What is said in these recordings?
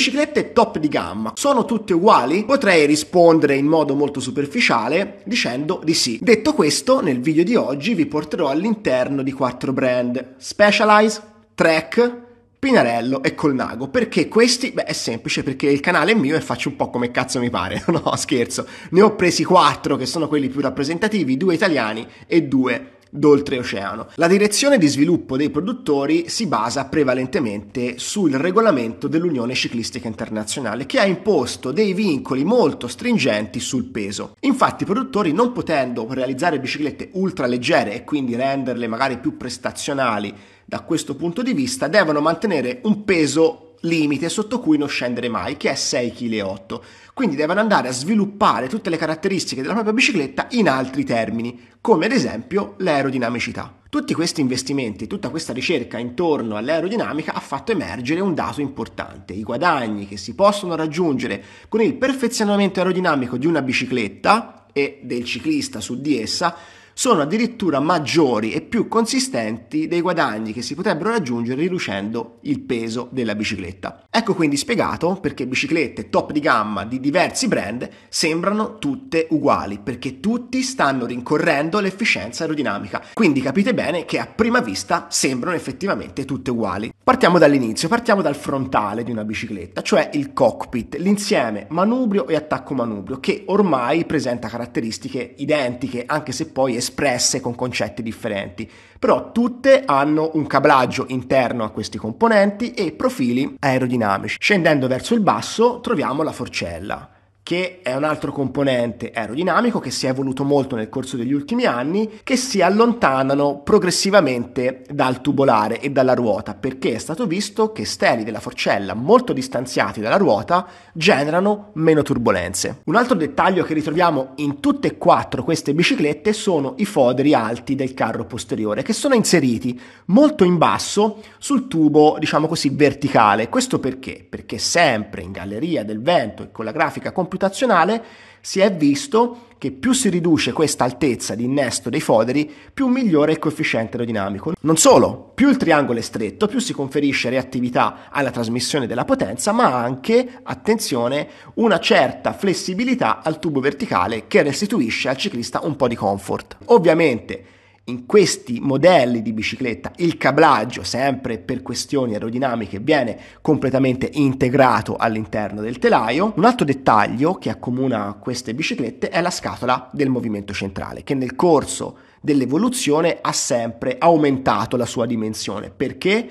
biciclette top di gamma sono tutte uguali? Potrei rispondere in modo molto superficiale dicendo di sì. Detto questo, nel video di oggi vi porterò all'interno di quattro brand: Specialized, Trek, Pinarello e Colnago. Perché questi? Beh, è semplice perché il canale è mio e faccio un po' come cazzo mi pare. No, scherzo. Ne ho presi quattro che sono quelli più rappresentativi, due italiani e due d'oltreoceano. La direzione di sviluppo dei produttori si basa prevalentemente sul regolamento dell'Unione Ciclistica Internazionale che ha imposto dei vincoli molto stringenti sul peso. Infatti i produttori non potendo realizzare biciclette ultraleggere e quindi renderle magari più prestazionali da questo punto di vista devono mantenere un peso limite sotto cui non scendere mai, che è 6,8 kg. Quindi devono andare a sviluppare tutte le caratteristiche della propria bicicletta in altri termini, come ad esempio l'aerodinamicità. Tutti questi investimenti, tutta questa ricerca intorno all'aerodinamica ha fatto emergere un dato importante. I guadagni che si possono raggiungere con il perfezionamento aerodinamico di una bicicletta e del ciclista su di essa sono addirittura maggiori e più consistenti dei guadagni che si potrebbero raggiungere riducendo il peso della bicicletta. Ecco quindi spiegato perché biciclette top di gamma di diversi brand sembrano tutte uguali, perché tutti stanno rincorrendo l'efficienza aerodinamica. Quindi capite bene che a prima vista sembrano effettivamente tutte uguali. Partiamo dall'inizio, partiamo dal frontale di una bicicletta, cioè il cockpit, l'insieme manubrio e attacco manubrio, che ormai presenta caratteristiche identiche, anche se poi è espresse con concetti differenti, però tutte hanno un cablaggio interno a questi componenti e profili aerodinamici. Scendendo verso il basso troviamo la forcella che è un altro componente aerodinamico che si è evoluto molto nel corso degli ultimi anni, che si allontanano progressivamente dal tubolare e dalla ruota, perché è stato visto che steli della forcella molto distanziati dalla ruota generano meno turbulenze. Un altro dettaglio che ritroviamo in tutte e quattro queste biciclette sono i foderi alti del carro posteriore, che sono inseriti molto in basso sul tubo, diciamo così, verticale. Questo perché? Perché sempre in galleria del vento e con la grafica computer computazionale si è visto che più si riduce questa altezza di innesto dei foderi, più migliore è il coefficiente aerodinamico. Non solo, più il triangolo è stretto, più si conferisce reattività alla trasmissione della potenza, ma anche, attenzione, una certa flessibilità al tubo verticale che restituisce al ciclista un po' di comfort. Ovviamente, in questi modelli di bicicletta il cablaggio, sempre per questioni aerodinamiche, viene completamente integrato all'interno del telaio. Un altro dettaglio che accomuna queste biciclette è la scatola del movimento centrale, che nel corso dell'evoluzione ha sempre aumentato la sua dimensione perché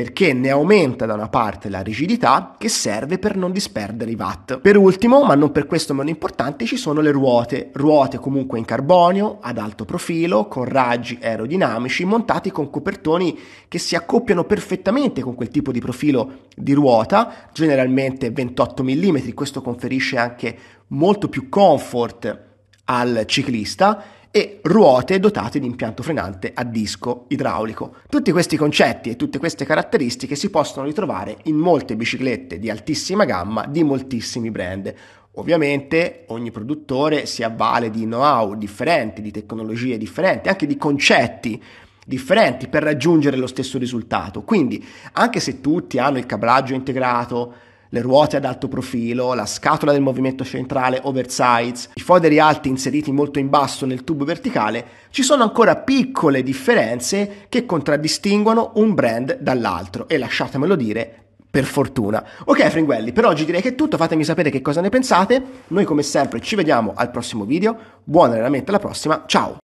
perché ne aumenta da una parte la rigidità che serve per non disperdere i watt. Per ultimo, ma non per questo meno importante, ci sono le ruote, ruote comunque in carbonio, ad alto profilo, con raggi aerodinamici, montati con copertoni che si accoppiano perfettamente con quel tipo di profilo di ruota, generalmente 28 mm, questo conferisce anche molto più comfort al ciclista e ruote dotate di impianto frenante a disco idraulico. Tutti questi concetti e tutte queste caratteristiche si possono ritrovare in molte biciclette di altissima gamma di moltissimi brand. Ovviamente ogni produttore si avvale di know-how differenti, di tecnologie differenti, anche di concetti differenti per raggiungere lo stesso risultato. Quindi, anche se tutti hanno il cablaggio integrato, le ruote ad alto profilo, la scatola del movimento centrale oversize, i foderi alti inseriti molto in basso nel tubo verticale, ci sono ancora piccole differenze che contraddistinguono un brand dall'altro e lasciatemelo dire, per fortuna. Ok fringuelli, per oggi direi che è tutto, fatemi sapere che cosa ne pensate, noi come sempre ci vediamo al prossimo video, buon allenamento alla prossima, ciao!